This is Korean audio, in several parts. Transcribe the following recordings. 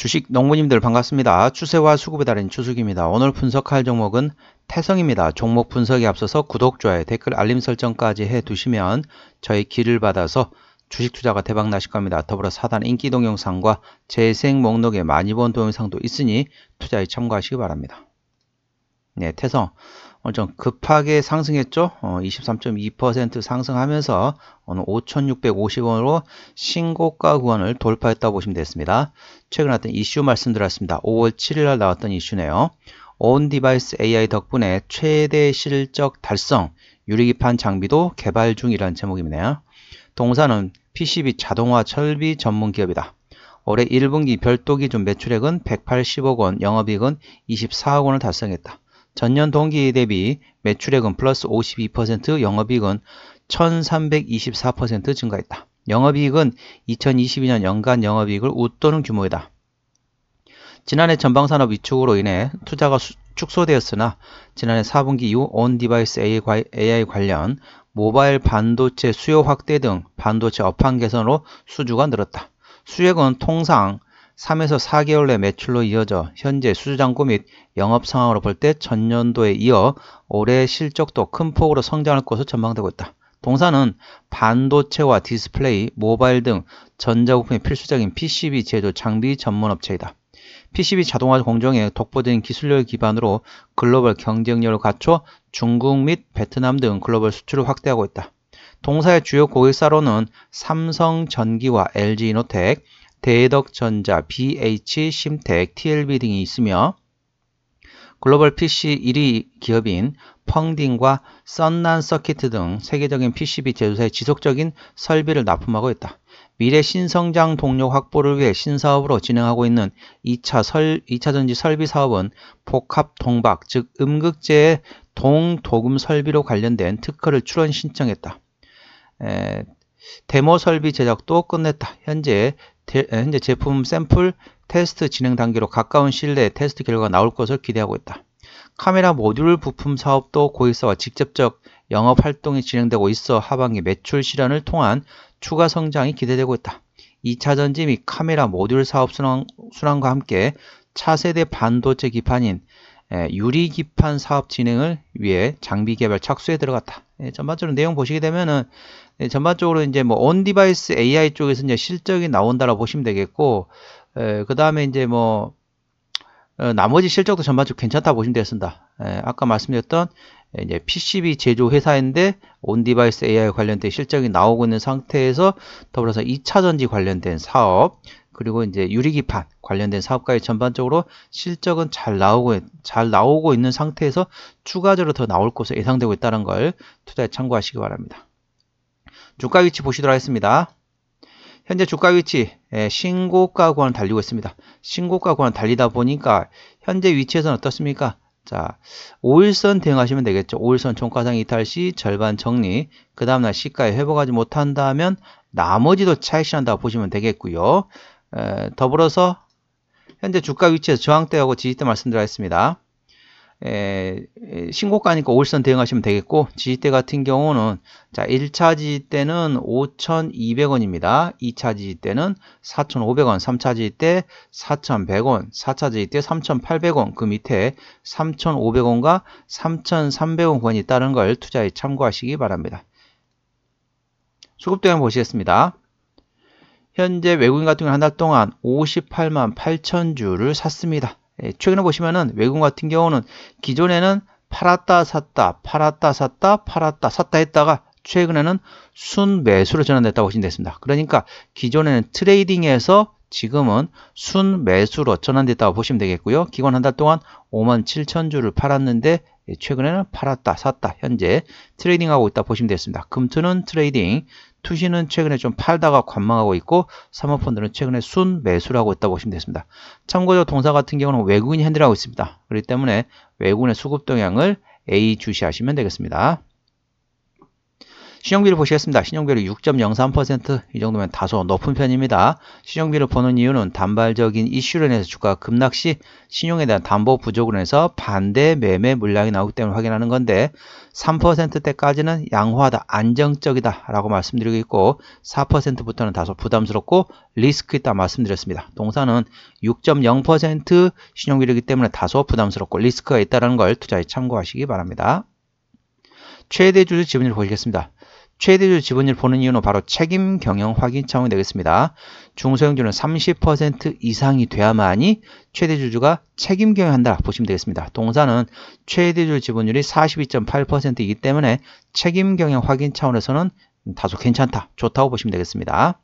주식 농부님들 반갑습니다. 추세와 수급에 달인 추숙입니다. 오늘 분석할 종목은 태성입니다. 종목 분석에 앞서서 구독, 좋아요, 댓글, 알림 설정까지 해두시면 저희 길을 받아서 주식 투자가 대박 나실 겁니다. 더불어 사단 인기 동영상과 재생 목록에 많이 본 동영상도 있으니 투자에 참고하시기 바랍니다. 네, 태성. 오늘 어, 좀 급하게 상승했죠. 어, 23.2% 상승하면서 오늘 5,650원으로 신고가 구간을 돌파했다고 보시면 되겠습니다. 최근 에 어떤 이슈 말씀드렸습니다. 5월 7일 날 나왔던 이슈네요. 온 디바이스 AI 덕분에 최대 실적 달성, 유리기판 장비도 개발 중이라는 제목이네요. 동사는 PCB 자동화 철비 전문 기업이다. 올해 1분기 별도기준 매출액은 180억 원, 영업이익은 24억 원을 달성했다. 전년 동기 대비 매출액은 플러스 52%, 영업이익은 1324% 증가했다. 영업이익은 2022년 연간 영업이익을 웃도는 규모이다. 지난해 전방산업 위축으로 인해 투자가 축소되었으나 지난해 4분기 이후 온디바이스 AI 관련 모바일 반도체 수요 확대 등 반도체 업황 개선으로 수주가 늘었다. 수액은 통상 3에서 4개월 내 매출로 이어져 현재 수주장고및 영업 상황으로 볼 때 전년도에 이어 올해 실적도 큰 폭으로 성장할 것으로 전망되고 있다. 동사는 반도체와 디스플레이, 모바일 등 전자부품의 필수적인 PCB 제조 장비 전문 업체이다. PCB 자동화 공정의 독보적인 기술력을 기반으로 글로벌 경쟁력을 갖춰 중국 및 베트남 등 글로벌 수출을 확대하고 있다. 동사의 주요 고객사로는 삼성전기와 LG이노텍, 대덕전자, BH, 심텍, TLB 등이 있으며 글로벌 PC 1위 기업인 펑딩과 썬난 서키트 등 세계적인 PCB 제조사에 지속적인 설비를 납품하고 있다. 미래 신성장 동력 확보를 위해 신사업으로 진행하고 있는 2차, 설, 2차 전지 설비 사업은 복합 동박, 즉 음극재의 동도금 설비로 관련된 특허를 출원 신청했다. 에, 데모 설비 제작도 끝냈다. 현재 현재 제품 샘플 테스트 진행 단계로 가까운 시일 내에 테스트 결과가 나올 것을 기대하고 있다. 카메라 모듈 부품 사업도 고객사와 직접적 영업 활동이 진행되고 있어 하반기 매출 실현을 통한 추가 성장이 기대되고 있다. 2차 전지 및 카메라 모듈 사업 순환, 과 함께 차세대 반도체 기판인 유리 기판 사업 진행을 위해 장비 개발 착수에 들어갔다. 전반적으로 내용 보시게 되면은 예, 전반적으로 이제 뭐온 디바이스 AI 쪽에서 이제 실적이 나온다라고 보시면 되겠고 예, 그 다음에 이제 뭐 어, 나머지 실적도 전반적으로 괜찮다 고 보시면 되겠습니다. 에, 예, 아까 말씀드렸던 이제 PCB 제조 회사인데 온 디바이스 AI 관련된 실적이 나오고 있는 상태에서 더불어서 2차전지 관련된 사업 그리고 이제 유리기판 관련된 사업까지 전반적으로 실적은 잘 나오고 잘 나오고 있는 상태에서 추가적으로 더 나올 것으로 예상되고 있다는 걸 투자에 참고하시기 바랍니다. 주가 위치 보시도록 하겠습니다. 현재 주가 위치 예, 신고가 구간 달리고 있습니다. 신고가 구간 달리다 보니까 현재 위치에서는 어떻습니까? 자, 5일선 대응하시면 되겠죠. 5일선 종가상 이탈 시 절반 정리, 그 다음날 시가에 회복하지 못한다면 나머지도 차익시한다고 보시면 되겠고요. 에, 더불어서 현재 주가 위치에서 저항대하고 지지대 말씀드렸습니다. 에, 신고가니까 오일선 대응하시면 되겠고 지지대 같은 경우는 자 1차 지지대는 5,200원입니다. 2차 지지대는 4,500원, 3차 지지대 4,100원, 4차 지지대 3,800원, 그 밑에 3,500원과 3,300원이 권 따른 걸 투자에 참고하시기 바랍니다. 수급 동향 보시겠습니다. 현재 외국인 같은 경우 는한 달 동안 58만 8천 주를 샀습니다. 예, 최근에 보시면은 외국 같은 경우는 기존에는 팔았다 샀다 팔았다 샀다 팔았다 샀다 했다가 최근에는 순매수로 전환됐다고 보시면 됐습니다. 그러니까 기존에는 트레이딩에서 지금은 순매수로 전환됐다고 보시면 되겠고요. 기관 한 달 동안 5만 7천 주를 팔았는데 예, 최근에는 팔았다 샀다 현재 트레이딩하고 있다 보시면 되겠습니다. 금투는 트레이딩, 투시는 최근에 좀 팔다가 관망하고 있고 사모펀드는 최근에 순매수라고 있다고 보시면 되습니다 참고로 동사 같은 경우는 외국인이 핸들하고 있습니다. 그렇기 때문에 외국인의 수급 동향을 A 주시하시면 되겠습니다. 신용비를 보시겠습니다. 신용비율이 6.03%이 정도면 다소 높은 편입니다. 신용비를 보는 이유는 단발적인 이슈로 인해서 주가 급락 시 신용에 대한 담보 부족으로 인해서 반대 매매 물량이 나오기 때문에 확인하는 건데 3%대까지는 양호하다, 안정적이다 라고 말씀드리고 있고 4%부터는 다소 부담스럽고 리스크 있다 말씀드렸습니다. 동사는 6.0% 신용비이기 율 때문에 다소 부담스럽고 리스크가 있다는 걸 투자에 참고하시기 바랍니다. 최대 주주 지분율 보시겠습니다. 최대주 지분율 보는 이유는 바로 책임 경영 확인 차원이 되겠습니다. 중소형주는 30% 이상이 돼야만이 최대주주가 책임 경영한다 보시면 되겠습니다. 동사는 최대주 지분율이 42.8%이기 때문에 책임 경영 확인 차원에서는 다소 괜찮다, 좋다고 보시면 되겠습니다.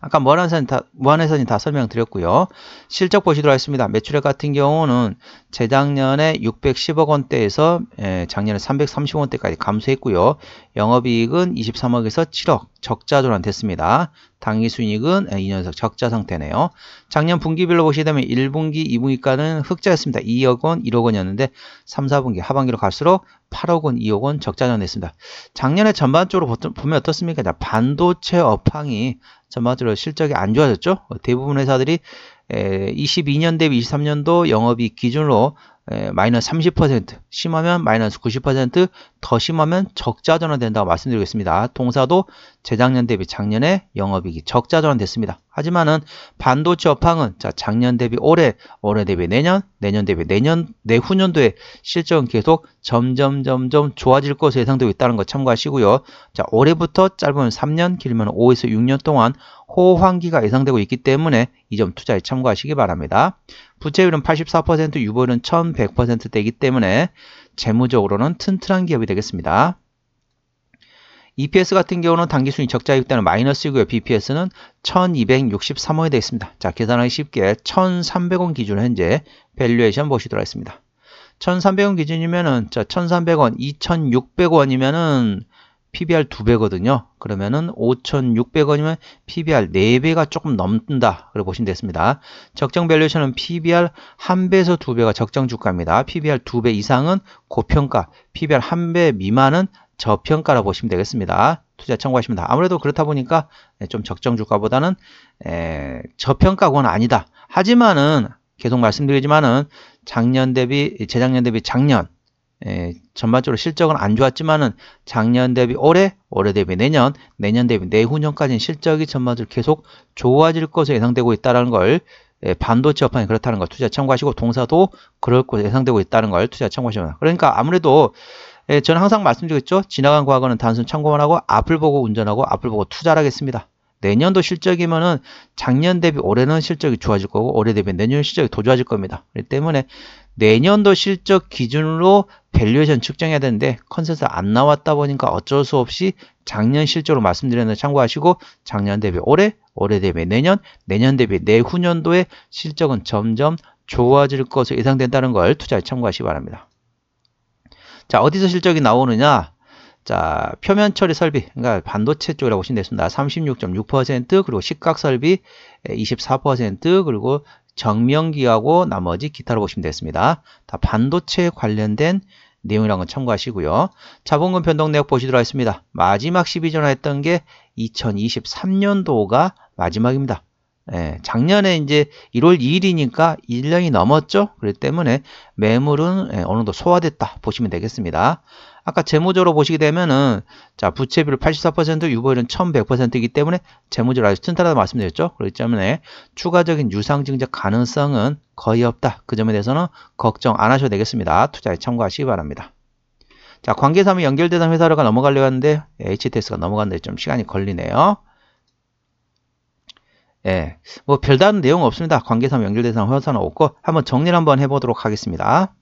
아까 무한해선이 뭐 다, 무한해선이 뭐 다 설명드렸고요. 실적 보시도록 하겠습니다. 매출액 같은 경우는 재작년에 610억 원대에서 예, 작년에 330억 원대까지 감소했고요. 영업이익은 23억에서 7억 적자전환 됐습니다. 당일 순이익은 2년석 예, 적자 상태네요. 작년 분기별로 보시게 되면 1분기, 2분기까지는 흑자였습니다. 2억 원, 1억 원이었는데 3, 4분기 하반기로 갈수록 8억 원, 2억 원적자전 냈습니다. 작년에 전반적으로 보면 어떻습니까? 반도체 업황이 전반적으로 실적이 안 좋아졌죠. 대부분 회사들이 22년 대비 23년도 영업이 기준으로 예, 마이너스 30% 심하면 마이너스 90%더 심하면 적자 전환된다고 말씀드리겠습니다. 동사도 재작년 대비 작년에 영업이익이 적자 전환됐습니다. 하지만은 반도체 업황은 자 작년 대비 올해, 올해 대비 내년, 내년 대비 내년 내후년도에 실적은 계속 점점 점점 좋아질 것으로 예상되고 있다는 것 참고하시고요. 자 올해부터 짧으면 3년, 길면 5에서 6년 동안 호황기가 예상되고 있기 때문에 이 점 투자에 참고하시기 바랍니다. 부채율은 84% 유보율은 1 1 0 0되기 때문에 재무적으로는 튼튼한 기업이 되겠습니다. EPS 같은 경우는 당기순이 적자이기 때문에 마이너스이고요. BPS는 1263원이 되어 있습니다. 자, 계산하기 쉽게 1300원 기준 현재 밸류에이션 보시도록 하겠습니다. 1300원 기준이면은 자, 1300원, 2600원이면은 PBR 2배거든요. 그러면은 5,600원이면 PBR 4배가 조금 넘는다. 그래 보시면 됐습니다. 적정 밸류션은 PBR 1배에서 2배가 적정 주가입니다. PBR 2배 이상은 고평가, PBR 1배 미만은 저평가라 고 보시면 되겠습니다. 투자 참고하십니다 아무래도 그렇다 보니까 예, 좀 적정 주가보다는 에, 예, 저평가권 아니다. 하지만은 계속 말씀드리지만은 작년 대비 재작년 대비 작년 에, 예, 전반적으로 실적은 안 좋았지만은 작년 대비 올해, 올해 대비 내년, 내년 대비 내후년까지는 실적이 전반적으로 계속 좋아질 것으로 예상되고 있다는 걸 예, 반도체 업황이 그렇다는 걸 투자 참고하시고 동사도 그럴 것으로 예상되고 있다는 걸 투자 참고하시면 그러니까 아무래도 예, 저는 항상 말씀드렸죠 지나간 과거는 단순 참고만 하고 앞을 보고 운전하고 앞을 보고 투자를 하겠습니다 내년도 실적이면은 작년 대비 올해는 실적이 좋아질 거고 올해 대비 내년 실적이 더 좋아질 겁니다. 그렇기 때문에 내년도 실적 기준으로 밸류에이션 측정해야 되는데 컨센서 안 나왔다 보니까 어쩔 수 없이 작년 실적으로 말씀드렸는데 참고하시고 작년 대비 올해, 올해 대비 내년, 내년 대비 내후년도에 실적은 점점 좋아질 것으로 예상된다는 걸 투자에 참고하시기 바랍니다. 자, 어디서 실적이 나오느냐? 자, 표면 처리 설비, 그러니까 반도체 쪽이라고 보시면 되겠습니다. 36.6% 그리고 시각 설비 24% 그리고 정명기하고 나머지 기타로 보시면 되겠습니다. 다 반도체 관련된 내용이란 건 참고하시고요. 자본금 변동 내역 보시도록 하겠습니다. 마지막 12전화 했던 게 2023년도가 마지막입니다. 예, 작년에 이제 1월 2일이니까 1년이 넘었죠. 그렇기 때문에 매물은 예, 어느 정도 소화됐다 보시면 되겠습니다. 아까 재무조로 보시게 되면은 자 부채비율 84% 유보율은 1100%이기 때문에 재무조로 아주 튼튼하다 말씀드렸죠. 그렇기 때문에 추가적인 유상증자 가능성은 거의 없다. 그 점에 대해서는 걱정 안 하셔도 되겠습니다. 투자에 참고하시기 바랍니다. 자 관계사무 연결대상 회사로가 넘어가려고 하는데 HTS가 넘어가는데 좀 시간이 걸리네요. 예, 뭐 별다른 내용 없습니다. 관계상 연결대상, 호연선은 없고 한번 정리를 한번 해보도록 하겠습니다.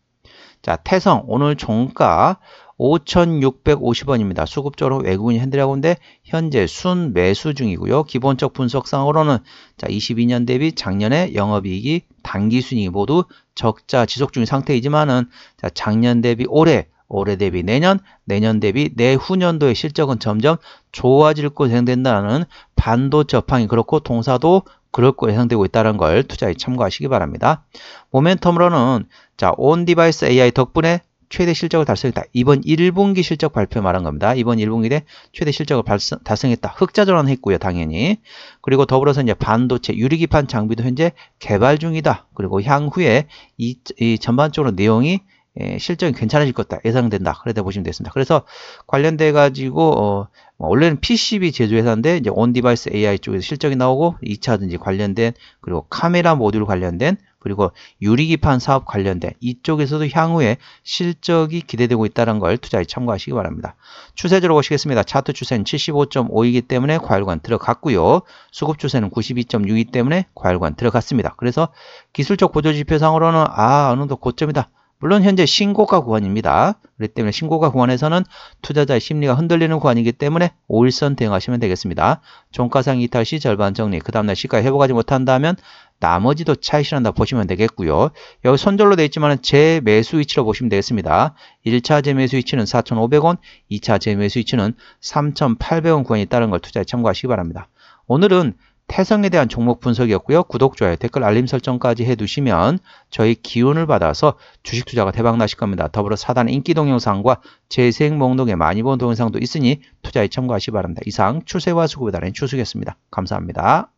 자, 태성 오늘 종가 5,650원입니다. 수급적으로 외국인 이 핸들학원데 현재 순 매수 중이고요. 기본적 분석상으로는 자 22년 대비 작년에 영업이익이 단기순이익 모두 적자 지속 중인 상태이지만은 자 작년 대비 올해 올해 대비 내년, 내년 대비 내후년도의 실적은 점점 좋아질 것으로 예상된다는 반도체 업이 그렇고 동사도 그럴 것 예상되고 있다는 걸 투자에 참고하시기 바랍니다. 모멘텀으로는 자, 온 디바이스 AI 덕분에 최대 실적을 달성했다. 이번 1분기 실적 발표 말한 겁니다. 이번 1분기 대 최대 실적을 발성, 달성했다. 흑자 전환했고요, 당연히. 그리고 더불어서 이제 반도체 유리기판 장비도 현재 개발 중이다. 그리고 향후에 이, 이 전반적으로 내용이 예, 실적이 괜찮아질 것다 예상된다 그러다 보시면 되겠습니다 그래서 관련돼 가지고 어, 뭐 원래는 PCB 제조회사인데 이제 온디바이스 AI 쪽에서 실적이 나오고 2차든지 관련된 그리고 카메라 모듈 관련된 그리고 유리기판 사업 관련된 이쪽에서도 향후에 실적이 기대되고 있다는 걸 투자에 참고하시기 바랍니다. 추세적으로 보시겠습니다. 차트 추세는 75.5이기 때문에 과열관 들어갔고요. 수급 추세는 92.6이기 때문에 과열관 들어갔습니다. 그래서 기술적 보조지표상으로는 아 어느 정도 고점이다. 물론 현재 신고가 구간입니다. 그렇기 때문에 신고가 구간에서는 투자자의 심리가 흔들리는 구간이기 때문에 5일선 대응하시면 되겠습니다. 종가상 이탈 시 절반 정리, 그 다음날 시가 회복하지 못한다면 나머지도 차이실현다 보시면 되겠고요. 여기 손절로 되어 있지만 재매수 위치로 보시면 되겠습니다. 1차 재매수 위치는 4,500원, 2차 재매수 위치는 3,800원 구간이 따른 걸 투자에 참고하시기 바랍니다. 오늘은 태성에 대한 종목 분석이었고요. 구독, 좋아요, 댓글, 알림 설정까지 해두시면 저희 기운을 받아서 주식 투자가 대박나실 겁니다. 더불어 사단 의 인기 동영상과 재생 목록에 많이 본 동영상도 있으니 투자에 참고하시 기 바랍니다. 이상 추세와 수급에 달한 추수겠습니다. 감사합니다.